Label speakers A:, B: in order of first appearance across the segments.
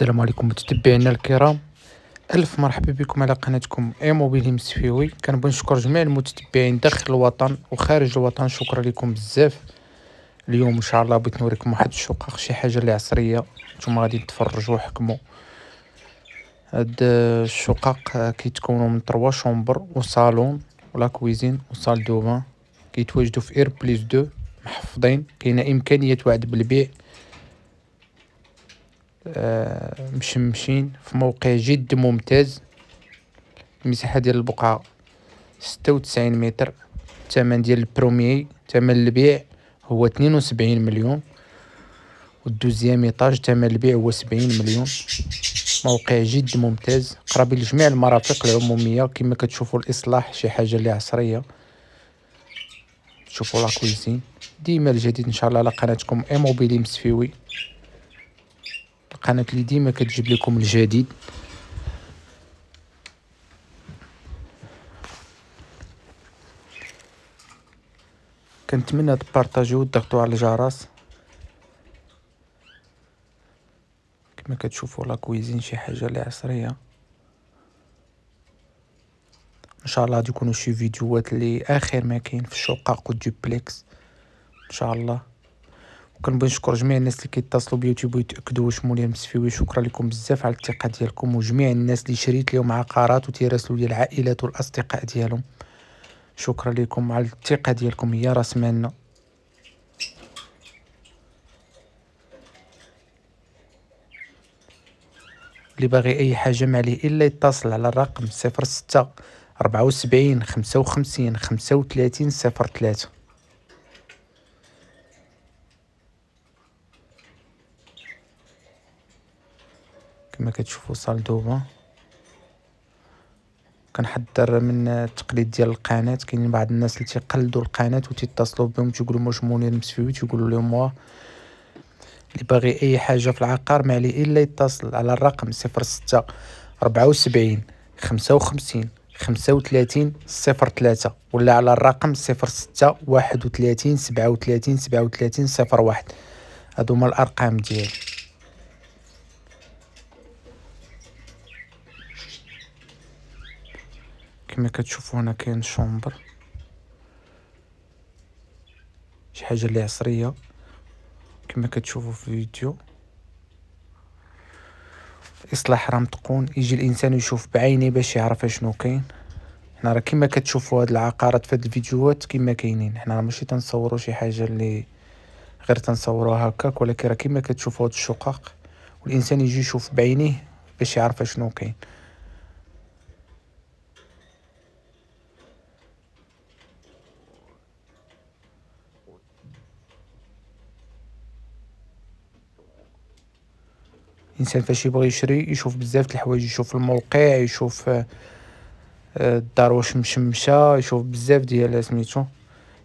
A: السلام عليكم متتبعينا الكرام الف مرحبا بكم على قناتكم اي موبيلي مسفيوي كنبغي نشكر جميع المتتبعين داخل الوطن وخارج الوطن شكرا لكم بزاف اليوم ان شاء الله بغيت نوريكم واحد الشقق شي حاجه اللي عصريه نتوما غادي تفرجوا وحكموا هاد الشقق آه، كيتكونوا من 3 شومبر وصالون ولا كويزين وصال دوما كيتواجدوا في اير بليس 2 محفوظين كاينه امكانيه وعد بالبيع مشمشين في موقع جد ممتاز المساحة ديال البقعة ستة وتسعين متر الثمن ديال البرومي ثمن البيع هو اثنين وسبعين مليون والدوزيام ايطاج ثمن البيع هو سبعين مليون موقع جد ممتاز قرب لجميع المرافق العمومية كما كتشوفوا الإصلاح شي حاجة اللي عصرية تشوفوا لا كويزين ديما الجديد ان شاء الله على قناتكم ايموبيلي مسفيوي القناة اللي ديما كتجيب لكم الجديد كنتمنى تبارطاجيو وتضغطوا على الجرس كما كتشوفوا لا كويزين شي حاجه اللي عصريه ان شاء الله غادي يكونوا شي فيديوهات اللي اخر ما كاين في الشقق والدوبلكس ان شاء الله وكنبغي نشكر جميع الناس اللي كيتصلوا بيا وتيبغيو يتاكدوا واش مولاي مسفيوي شكرا لكم بزاف على الثقه ديالكم وجميع الناس اللي شريت لهم عقارات وتيراسلوا لي العائلات والاصدقاء ديالهم شكرا لكم على الثقه ديالكم هي راس مالنا اللي باغي اي حاجه ما عليه الا يتصل على الرقم 06 74 55 35 03 كما كتشوفوا صالدوبه كنحذر من التقليد ديال القناه كاينين بعض الناس اللي تيقلدوا القناه وتيتصلوا بهم تيقولوا واش مونير مسفيوي تيقولوا لهم وا اللي باغي اي حاجه في العقار ما عليه الا يتصل على الرقم 06 74 55 35 03 ولا على الرقم 06 31 37 37 01 هادو هما الارقام ديالي كما كتشوفوا هنا كاين شومبر شي حاجه اللي عصريه كما كتشوفوا في الفيديو اصلاح راه متقون يجي الانسان يشوف بعينيه باش يعرف اشنو كاين حنا راه كما كتشوفوا هاد العقارات في هاد الفيديوهات كما كاينين حنا راه ماشي تنصوروا شي حاجه اللي غير تنصوروها هكاك ولكن راه كما كتشوفوا هاد الشقق والانسان يجي يشوف بعينيه باش يعرف اشنو كاين الانسان فاش يبغي يشري يشوف بزاف الحوايج يشوف الموقع يشوف آه، آه، الدار واش مشمشه يشوف بزاف ديال سميتو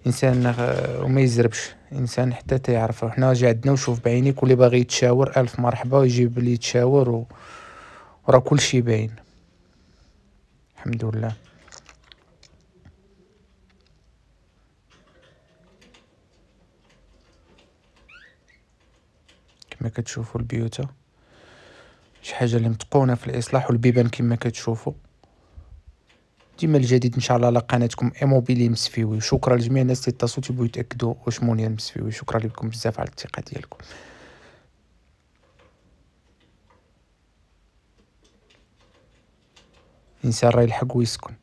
A: انسان آه، وما يزربش انسان حتى تيعرفو حنا جي عندنا وشوف بعينيك واللي باغي يتشاور الف مرحبا يجيب لي يتشاور و... راه كلشي باين الحمد لله كما كتشوفوا البيوتة الحاجه اللي متقونه في الاصلاح والبيبان كما كتشوفوا ديما الجديد ان شاء الله على قناتكم ايموبيلي مسفيوي وشكرا لجميع الناس اللي اتصلوا تيبغيو يتاكدوا واش مونيا مسفيوي شكرا لكم بزاف على الثقه ديالكم الانسان راه يلحق ويسكن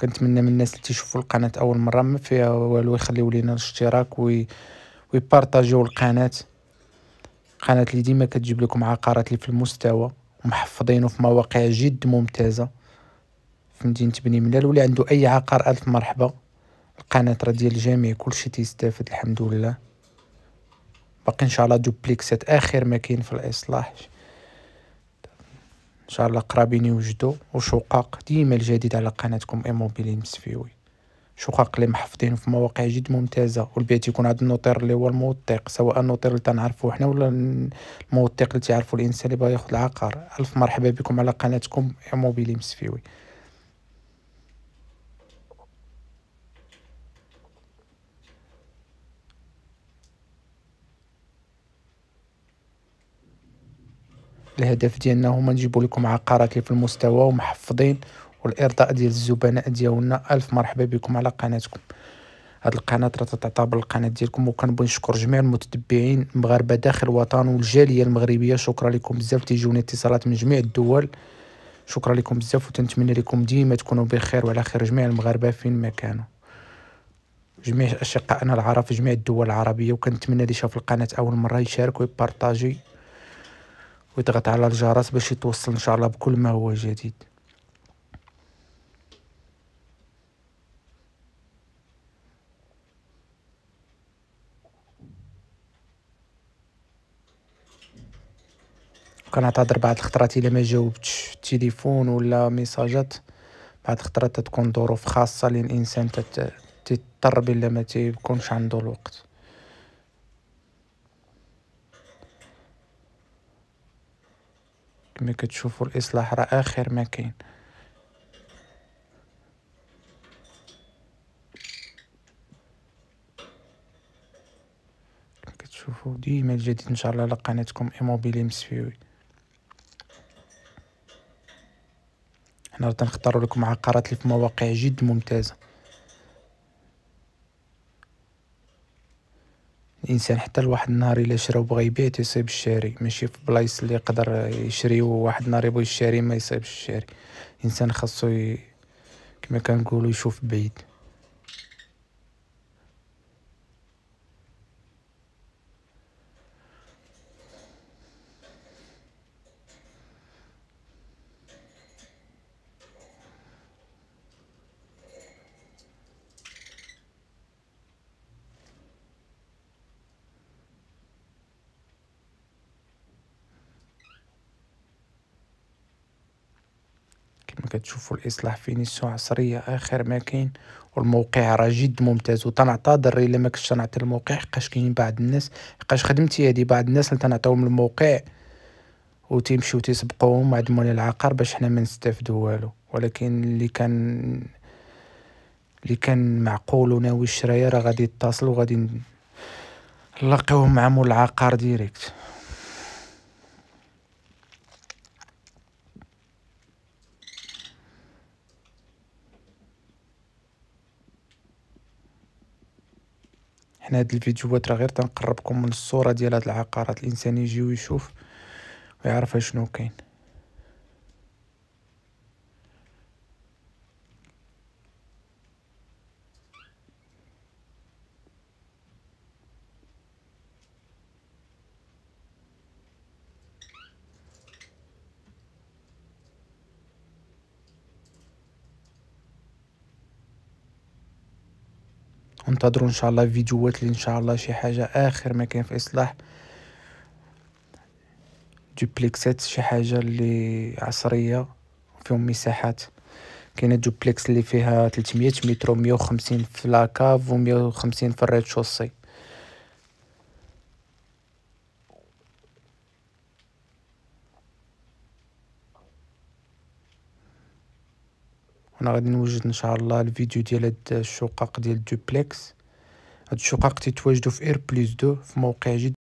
A: كنتمنى من الناس اللي تيشوفوا القناه اول مره ما فيها والو يخليو لينا الاشتراك وي ويبارطاجيو القناه قناه اللي ديما كتجيب لكم عقارات اللي في المستوى ومحفظينه في مواقع جد ممتازه في مدينه بني ملال واللي عنده اي عقار الف مرحبا القناه راه ديال الجميع كلشي تيستافد الحمد لله باقي ان شاء الله دوبليكسات اخر ما كاين في الاصلاح ان شاء الله قرابين يوجدوا وشقق ديما الجديد على قناتكم ايموبيلي مسفيوي شقق اللي محفظين في مواقع جد ممتازه والبيت يكون عند النوتير اللي هو الموثق سواء النوتير اللي تنعرفو حنا ولا الموثق اللي تيعرفو الانسان اللي باغي ياخد العقار الف مرحبا بكم على قناتكم ايموبيلي مسفيوي الهدف ديالنا هما نجيبوا لكم عقارات اللي في المستوى ومحفظين والارضاء ديال الزبناء ديالنا الف مرحبا بكم على قناتكم هاد القناه راه تعتبر القناه ديالكم وكنبغي نشكر جميع المتتبعين المغاربه داخل الوطن والجاليه المغربيه شكرا لكم بزاف تيجوني اتصالات من جميع الدول شكرا لكم بزاف وتنتمنى لكم ديما تكونوا بخير وعلى خير جميع المغاربه فين ما كانوا جميع اشقائنا العرب في جميع الدول العربيه وكنتمنى اللي شاف القناه اول مره يشارك ويبارطاجي ويضغط على الجرس باش يتوصل ان شاء الله بكل ما هو جديد كنعتذر بعض الخطرات الى ما جاوبتش التليفون ولا ميساجات بعض الخطرات تكون ظروف خاصه للانسان تضطر بلا ما تيكونش عنده الوقت كما كتشوفوا الاصلاح راه اخر ما كاين كتشوفوا ديما الجديد ان شاء الله على قناتكم ايموبيلي مسفيوي هنا تنختاروا لكم عقارات اللي في مواقع جد ممتازه الانسان حتى لواحد النهار الا شرا وبغى يبيع تيصيب الشاري ماشي في بلايص اللي يقدر يشري وواحد النهار يبغي يشري ما يصيبش الشاري الانسان خاصو ي... كما كنقولوا يشوف بعيد كتشوفوا الإصلاح فينيسيون عصرية آخر ما كاين والموقع راه جد ممتاز وتنعتذر الا ما كنتش تنعطي الموقع حقاش كاين بعض الناس حقاش خدمتي هادي بعض الناس اللي تنعطيهم الموقع وتيمشيو تيسبقوهم مول العقار باش حنا ما نستافدو والو ولكن اللي كان اللي كان معقول وناوي الشرايه راه غادي يتصل غادي نلاقيوهم مع مول العقار ديريكت حنا هاد الفيديوهات راه غير تنقربكم من الصوره ديال هاد العقارات الانسان يجي ويشوف ويعرف شنو كاين انتظروا ان شاء الله فيديوهات اللي ان شاء الله شي حاجه اخر ما كان في اصلاح دوبليكسات شي حاجه اللي عصريه فيهم مساحات كاينه دوبليكس اللي فيها 300 متر و 150 في لاكاف و 150 في شوسي انا غادي نوجد ان شاء الله الفيديو ديال هاد الشقق ديال دوبليكس هاد الشقق تيتواجدوا في اير بليس دو في موقع جد